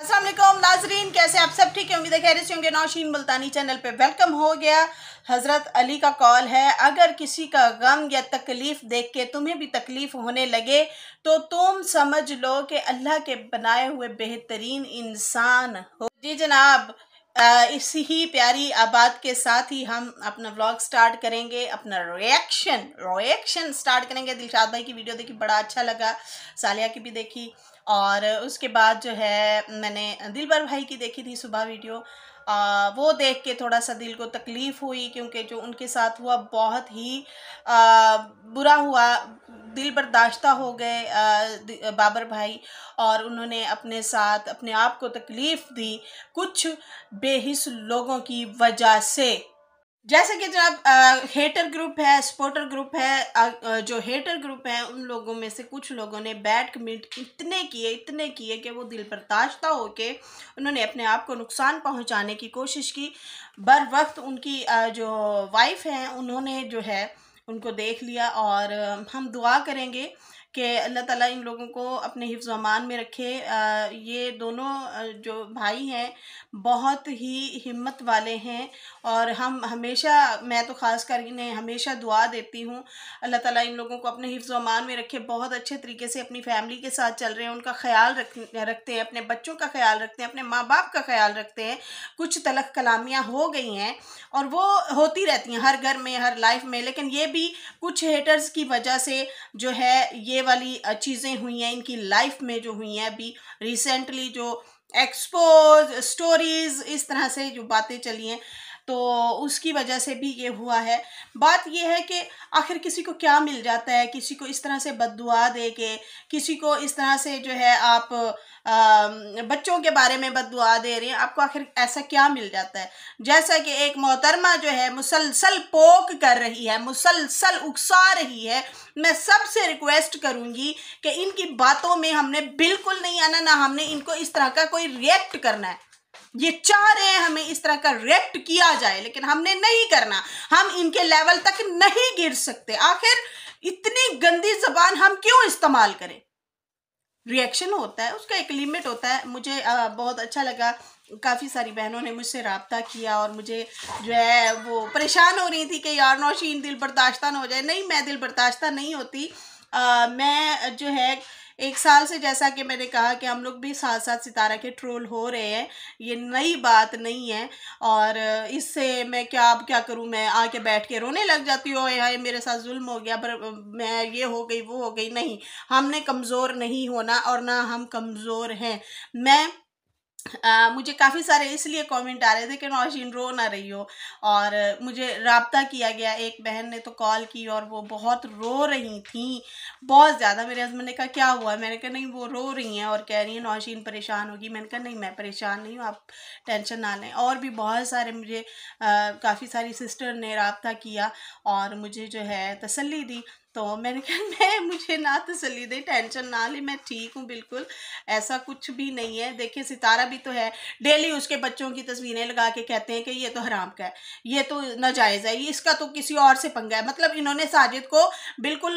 असलम नाजरीन कैसे आप सब ठीक है उम्मीद खैर से होंगे नौशीन मुल्तानी चैनल पे वेलकम हो गया हज़रत अली का कॉल है अगर किसी का गम या तकलीफ़ देख के तुम्हें भी तकलीफ़ होने लगे तो तुम समझ लो कि अल्लाह के बनाए हुए बेहतरीन इंसान हो जी जनाब इसी ही प्यारी आबाद के साथ ही हम अपना व्लॉग स्टार्ट करेंगे अपना रिएक्शन रिएक्शन स्टार्ट करेंगे दिलशाद भाई की वीडियो देखी बड़ा अच्छा लगा सालिया की भी देखी और उसके बाद जो है मैंने दिलबर भाई की देखी थी सुबह वीडियो आ, वो देख के थोड़ा सा दिल को तकलीफ़ हुई क्योंकि जो उनके साथ हुआ बहुत ही आ, बुरा हुआ दिल बर्दाश्ता हो गए बाबर भाई और उन्होंने अपने साथ अपने आप को तकलीफ़ दी कुछ बेहिस लोगों की वजह से जैसे कि जब हेटर ग्रुप है सपोर्टर ग्रुप है आ, जो हेटर ग्रुप है उन लोगों में से कुछ लोगों ने बैड कमेंट इतने किए इतने किए कि वो दिल बर्दाश्ता होके उन्होंने अपने आप को नुकसान पहुंचाने की कोशिश की बर वक्त उनकी आ, जो वाइफ हैं उन्होंने जो है उनको देख लिया और हम दुआ करेंगे कि अल्लाह ताला इन लोगों को अपने हिफ्ज़ अमान में रखे ये दोनों जो भाई हैं बहुत ही हिम्मत वाले हैं और हम हमेशा मैं तो ख़ास कर इन्हें हमेशा दुआ देती हूँ अल्लाह ताला इन लोगों को अपने हिफ्ज़ अमान में रखे बहुत अच्छे तरीके से अपनी फैमिली के साथ चल रहे हैं उनका ख्याल रख रखते हैं अपने बच्चों का ख्याल रखते हैं अपने माँ बाप का ख्याल रखते हैं कुछ तलख कलामियाँ हो गई हैं और वो होती रहती हैं हर घर में हर लाइफ में लेकिन ये भी कुछ हेटर्स की वजह से जो है ये ये वाली चीज़ें हुई हैं इनकी लाइफ में जो हुई हैं अभी रिसेंटली जो एक्सपोज स्टोरीज इस तरह से जो बातें चली हैं तो उसकी वजह से भी ये हुआ है बात यह है कि आखिर किसी को क्या मिल जाता है किसी को इस तरह से बददुआ दे के किसी को इस तरह से जो है आप आ, बच्चों के बारे में बददुआ दे रहे हैं आपको आखिर ऐसा क्या मिल जाता है जैसा कि एक मोहतरमा जो है मुसलसल पोक कर रही है मुसलसल उकसा रही है मैं सबसे रिक्वेस्ट करूंगी कि इनकी बातों में हमने बिल्कुल नहीं आना ना हमने इनको इस तरह का कोई रिएक्ट करना है ये चाह रहे हैं हमें इस तरह का रिएक्ट किया जाए लेकिन हमने नहीं करना हम इनके लेवल तक नहीं गिर सकते आखिर इतनी गंदी जबान हम क्यों इस्तेमाल करें रिएक्शन होता है उसका एक लिमिट होता है मुझे बहुत अच्छा लगा काफ़ी सारी बहनों ने मुझसे रबता किया और मुझे जो है वो परेशान हो रही थी कि यार नौशीन दिल बर्दाश्ता ना हो जाए नहीं मैं दिल बर्दाश्ता नहीं होती आ, मैं जो है एक साल से जैसा कि मैंने कहा कि हम लोग भी साथ साथ सितारा के ट्रोल हो रहे हैं ये नई बात नहीं है और इससे मैं क्या अब क्या करूँ मैं आके बैठ के रोने लग जाती हूँ यहाँ मेरे साथ जुल्म हो गया पर मैं ये हो गई वो हो गई नहीं हमने कमज़ोर नहीं होना और ना हम कमज़ोर हैं मैं आ, मुझे काफ़ी सारे इसलिए कमेंट आ रहे थे कि नौशीन रो ना रही हो और मुझे रबता किया गया एक बहन ने तो कॉल की और वो बहुत रो रही थी बहुत ज़्यादा मेरे हस्बैंड ने कहा क्या हुआ मैंने कहा नहीं वो रो रही हैं और कह रही हैं नौशीन परेशान होगी मैंने कहा नहीं मैं परेशान नहीं हूँ आप टेंशन ना लें और भी बहुत सारे मुझे काफ़ी सारी सिस्टर ने रबता किया और मुझे जो है तसली दी तो मैंने कहा मैं मुझे ना तसली दे टेंशन ना ले मैं ठीक हूँ बिल्कुल ऐसा कुछ भी नहीं है देखिए सितारा भी तो है डेली उसके बच्चों की तस्वीरें लगा के कहते हैं कि ये तो हराम का है ये तो नाजायज़ है ये इसका तो किसी और से पंगा है मतलब इन्होंने साजिद को बिल्कुल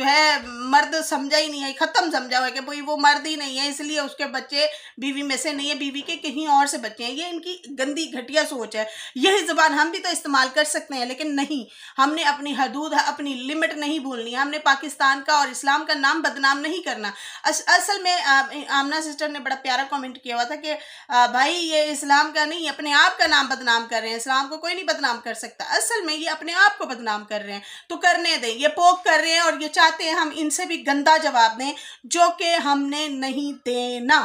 जो है मर्द समझा ही नहीं है ख़त्म समझा हुआ है कि भाई वो मर्द ही नहीं है इसलिए उसके बच्चे बीवी में से नहीं है बीवी के कहीं और से बच्चे हैं ये इनकी गंदी घटिया सोच है यही ज़बान हम भी तो इस्तेमाल कर सकते हैं लेकिन नहीं हमने अपनी हदूद अपनी लिमिट नहीं नहीं भूलनी हमने पाकिस्तान का और इस्लाम का नाम बदनाम नहीं करना अस, असल में आ, आमना सिस्टर ने बड़ा प्यारा कमेंट किया हुआ था कि आ, भाई ये इस्लाम का नहीं अपने आप का नाम बदनाम कर रहे हैं इस्लाम को कोई नहीं बदनाम कर सकता असल में ये अपने आप को बदनाम कर रहे हैं तो करने दें ये पोक कर रहे हैं और ये चाहते हैं हम इनसे भी गंदा जवाब दें जो कि हमने नहीं देना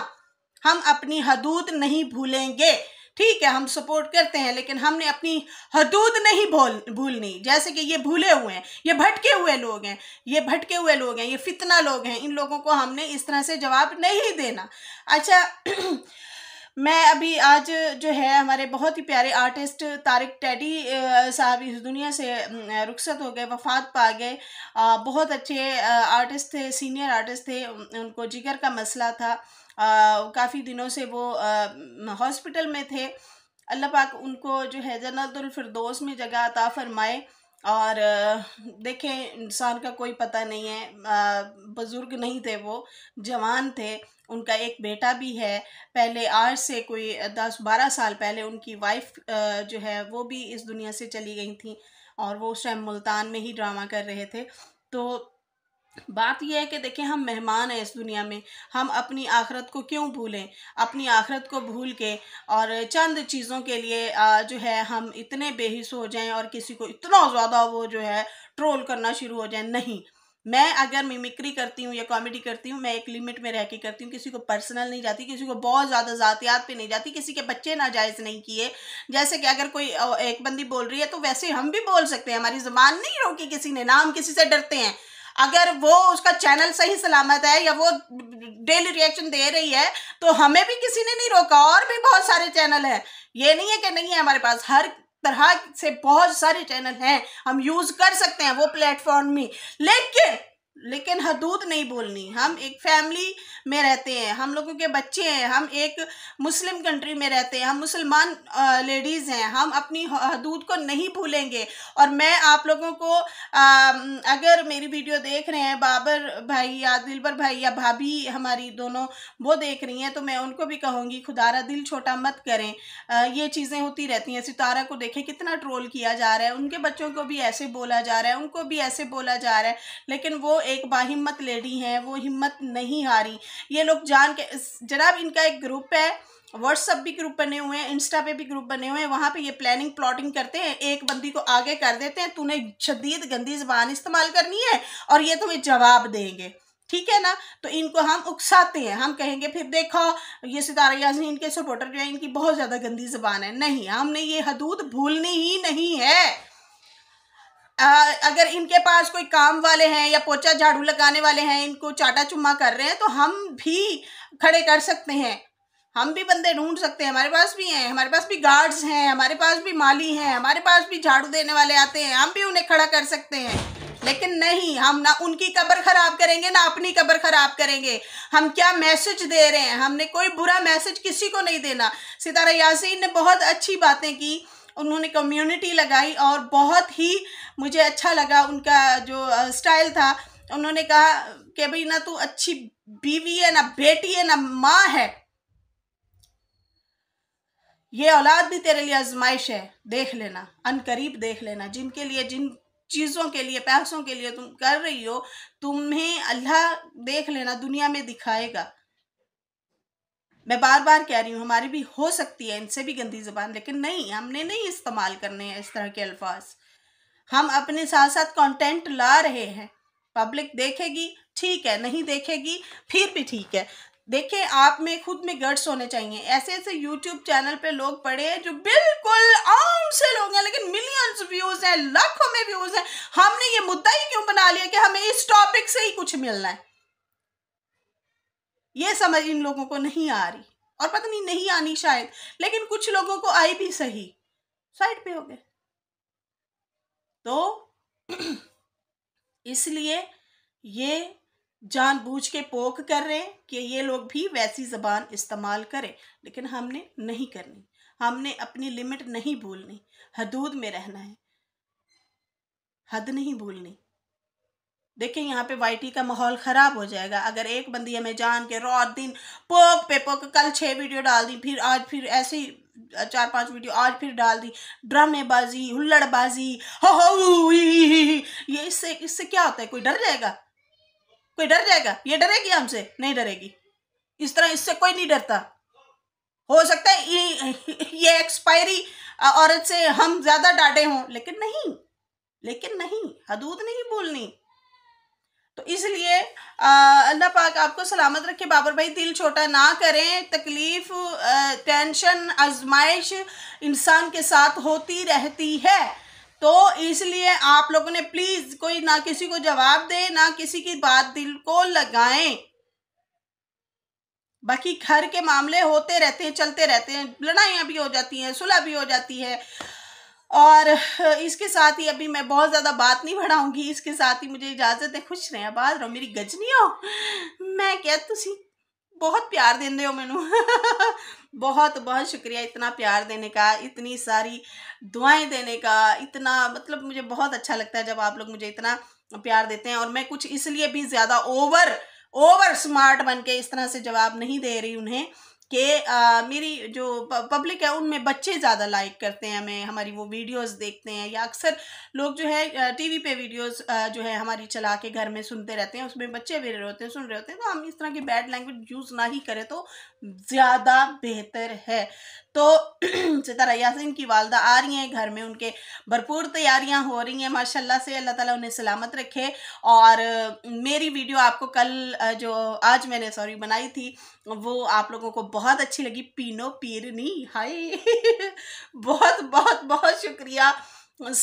हम अपनी हदूद नहीं भूलेंगे ठीक है हम सपोर्ट करते हैं लेकिन हमने अपनी हदूद नहीं भूल भूलनी जैसे कि ये भूले हुए हैं ये भटके हुए लोग हैं ये भटके हुए लोग हैं ये फितना लोग हैं इन लोगों को हमने इस तरह से जवाब नहीं देना अच्छा मैं अभी आज जो है हमारे बहुत ही प्यारे आर्टिस्ट तारिक टैडी साहब इस दुनिया से रुखसत हो गए वफात पा गए बहुत अच्छे आर्टिस्ट थे सीनियर आर्टिस्ट थे उनको जिगर का मसला था काफ़ी दिनों से वो हॉस्पिटल में थे अल्लाह पाक उनको जो है जन्नतफरदोस में जगह अता फरमाए और देखें इंसान का कोई पता नहीं है बुज़ुर्ग नहीं थे वो जवान थे उनका एक बेटा भी है पहले आज से कोई दस बारह साल पहले उनकी वाइफ जो है वो भी इस दुनिया से चली गई थी और वो उस टाइम मुल्तान में ही ड्रामा कर रहे थे तो बात यह है कि देखें हम मेहमान हैं इस दुनिया में हम अपनी आखरत को क्यों भूलें अपनी आखरत को भूल के और चंद चीज़ों के लिए जो है हम इतने बेहिस हो जाएं और किसी को इतना ज़्यादा वो जो है ट्रोल करना शुरू हो जाए नहीं मैं अगर मिमिक्री करती हूँ या कॉमेडी करती हूँ मैं एक लिमिट में रह के करती हूँ किसी को पर्सनल नहीं जाती किसी को बहुत ज़्यादा ज़ातियात पे नहीं जाती किसी के बच्चे नाजायज़ नहीं किए जैसे कि अगर कोई एक बंदी बोल रही है तो वैसे हम भी बोल सकते हैं हमारी ज़बान नहीं रोकी किसी ने ना हम किसी से डरते हैं अगर वो उसका चैनल सही सलामत है या वो डेली रिएक्शन दे रही है तो हमें भी किसी ने नहीं रोका और भी बहुत सारे चैनल हैं ये नहीं है कि नहीं है हमारे पास हर तरह से बहुत सारे चैनल हैं हम यूज कर सकते हैं वो प्लेटफॉर्म में लेकिन लेकिन हदूद नहीं बोलनी हम एक फैमिली में रहते हैं हम लोगों के बच्चे हैं हम एक मुस्लिम कंट्री में रहते हैं हम मुसलमान लेडीज़ हैं हम अपनी हदूद को नहीं भूलेंगे और मैं आप लोगों को आ, अगर मेरी वीडियो देख रहे हैं बाबर भाई या दिलबर भाई या भाभी हमारी दोनों वो देख रही हैं तो मैं उनको भी कहूँगी खुदारा दिल छोटा मत करें आ, ये चीज़ें होती रहती हैं सितारा को देखें कितना ट्रोल किया जा रहा है उनके बच्चों को भी ऐसे बोला जा रहा है उनको भी ऐसे बोला जा रहा है लेकिन वो एक बाहिम्मत लेडी हैं वो हिम्मत नहीं हारी ये लोग जान के जनाब इनका एक ग्रुप है व्हाट्सअप भी ग्रुप बने हुए हैं इंस्टा पे भी ग्रुप बने हुए हैं वहाँ पे ये प्लानिंग प्लॉटिंग करते हैं एक बंदी को आगे कर देते हैं तूने शदीद गंदी जबान इस्तेमाल करनी है और ये तुम्हें जवाब देंगे ठीक है ना तो इनको हम उकसाते हैं हम कहेंगे फिर देखो ये सितारा यासनी इनके सपोर्टर जो है इनकी बहुत ज़्यादा गंदी जबान है नहीं हमने ये हदूद भूलनी ही नहीं है अगर इनके पास कोई काम वाले हैं या पोचा झाड़ू लगाने वाले हैं इनको चाटा चुम्मा कर रहे हैं तो हम भी खड़े कर सकते हैं हम भी बंदे ढूंढ सकते हैं हमारे पास भी हैं हमारे पास भी गार्ड्स हैं हमारे पास भी माली हैं हमारे पास भी झाड़ू देने वाले आते हैं हम भी उन्हें खड़ा कर सकते हैं लेकिन नहीं हम ना उनकी कब्र ख़राब करेंगे ना अपनी कब्र ख़राब करेंगे हम क्या मैसेज दे रहे हैं हमने कोई बुरा मैसेज किसी को नहीं देना सितारा यासीन ने बहुत अच्छी बातें की उन्होंने कम्युनिटी लगाई और बहुत ही मुझे अच्छा लगा उनका जो स्टाइल था उन्होंने कहा कि भाई ना तू अच्छी बीवी है ना बेटी है ना माँ है ये औलाद भी तेरे लिए आजमाइश है देख लेना अनकरीब देख लेना जिनके लिए जिन चीज़ों के लिए पैसों के लिए तुम कर रही हो तुम्हें अल्लाह देख लेना दुनिया में दिखाएगा मैं बार बार कह रही हूँ हमारी भी हो सकती है इनसे भी गंदी ज़बान लेकिन नहीं हमने नहीं इस्तेमाल करने हैं इस तरह के अल्फाज हम अपने साथ साथ कंटेंट ला रहे हैं पब्लिक देखेगी ठीक है नहीं देखेगी फिर भी ठीक है देखें आप में खुद में गट्स होने चाहिए ऐसे ऐसे यूट्यूब चैनल पे लोग पड़े हैं जो बिल्कुल आम से लोग हैं लेकिन मिलियंस व्यूज हैं लाखों में व्यूज हैं हमने ये मुद्दा ही क्यों बना लिया कि हमें इस टॉपिक से ही कुछ मिलना है ये समझ इन लोगों को नहीं आ रही और पता नहीं नहीं आनी शायद लेकिन कुछ लोगों को आई भी सही साइड पे हो गए तो इसलिए ये जानबूझ के पोक कर रहे हैं कि ये लोग भी वैसी ज़बान इस्तेमाल करें लेकिन हमने नहीं करनी हमने अपनी लिमिट नहीं भूलनी हदूद में रहना है हद नहीं भूलनी देखिए यहाँ पे वाई का माहौल ख़राब हो जाएगा अगर एक बंदी हमें जान के रात दिन पोक पे पोक कल छः वीडियो डाल दी फिर आज फिर ऐसे ही चार पांच वीडियो आज फिर डाल दी ड्रामेबाजी हुल्लड़बाजी हो, हो ये इससे इससे क्या होता है कोई डर जाएगा कोई डर जाएगा ये डरेगी हमसे नहीं डरेगी इस तरह इससे कोई नहीं डरता हो सकता है ये, ये एक्सपायरी औरत से हम ज़्यादा डांटे हों लेकिन नहीं लेकिन नहीं हदूद नहीं बोलनी तो इसलिए अल्लाह पाक आपको सलामत रखे बाबर भाई दिल छोटा ना करें तकलीफ़ टेंशन आजमाइश इंसान के साथ होती रहती है तो इसलिए आप लोगों ने प्लीज़ कोई ना किसी को जवाब दे ना किसी की बात दिल को लगाएं बाकी घर के मामले होते रहते हैं चलते रहते हैं लड़ाइयाँ भी हो जाती हैं सुलह भी हो जाती है और इसके साथ ही अभी मैं बहुत ज़्यादा बात नहीं बढ़ाऊंगी इसके साथ ही मुझे इजाज़त है खुश रहें आबाद रहो मेरी गजनी हो मैं क्या तुम बहुत प्यार दें हो मैनू बहुत बहुत शुक्रिया इतना प्यार देने का इतनी सारी दुआएं देने का इतना मतलब मुझे बहुत अच्छा लगता है जब आप लोग मुझे इतना प्यार देते हैं और मैं कुछ इसलिए भी ज़्यादा ओवर ओवर स्मार्ट बन के इस तरह से जवाब नहीं दे रही उन्हें कि मेरी जो पब्लिक है उनमें बच्चे ज़्यादा लाइक करते हैं हमें हमारी वो वीडियोस देखते हैं या अक्सर लोग जो है टीवी पे वीडियोस जो है हमारी चला के घर में सुनते रहते हैं उसमें बच्चे भी रहे होते हैं सुन रहे होते हैं तो हम इस तरह की बैड लैंग्वेज यूज़ ना ही करें तो ज़्यादा बेहतर है तो सितारा यासिन की वालदा आ रही हैं घर में उनके भरपूर तैयारियां हो रही हैं माशाल्लाह से अल्लाह ताला उन्हें सलामत रखे और मेरी वीडियो आपको कल जो आज मैंने सॉरी बनाई थी वो आप लोगों को बहुत अच्छी लगी पीनो पीरनी हाय बहुत बहुत बहुत शुक्रिया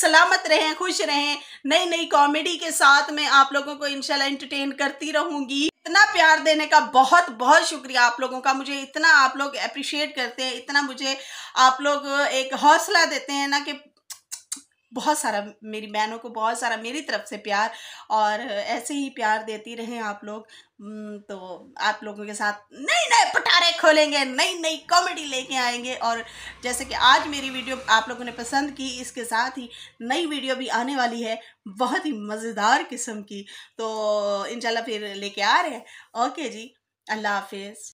सलामत रहें खुश रहें नई नई कॉमेडी के साथ मैं आप लोगों को इंशाल्लाह एंटरटेन करती रहूँगी इतना प्यार देने का बहुत बहुत शुक्रिया आप लोगों का मुझे इतना आप लोग अप्रिशिएट करते हैं इतना मुझे आप लोग एक हौसला देते हैं ना कि बहुत सारा मेरी बहनों को बहुत सारा मेरी तरफ से प्यार और ऐसे ही प्यार देती रहें आप लोग तो आप लोगों के साथ नहीं नहीं किनारे खोलेंगे नई नई कॉमेडी लेके आएंगे और जैसे कि आज मेरी वीडियो आप लोगों ने पसंद की इसके साथ ही नई वीडियो भी आने वाली है बहुत ही मज़ेदार किस्म की तो इनशाला फिर लेके आ रहे हैं ओके जी अल्लाह हाफिज़